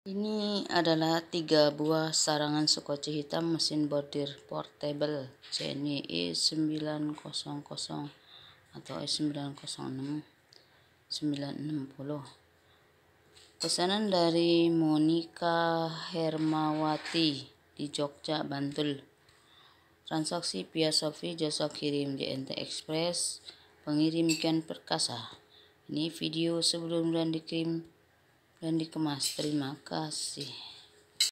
Ini adalah tiga buah sarangan skoci hitam mesin bordir portable CNY 900 atau E906 960. Pesanan dari Monica Hermawati di Jogja, Bantul. Transaksi via Shopee jasa kirim JNT Express, pengirimkan Perkasa. Ini video sebelum dan dikirim dan dikemas terima kasih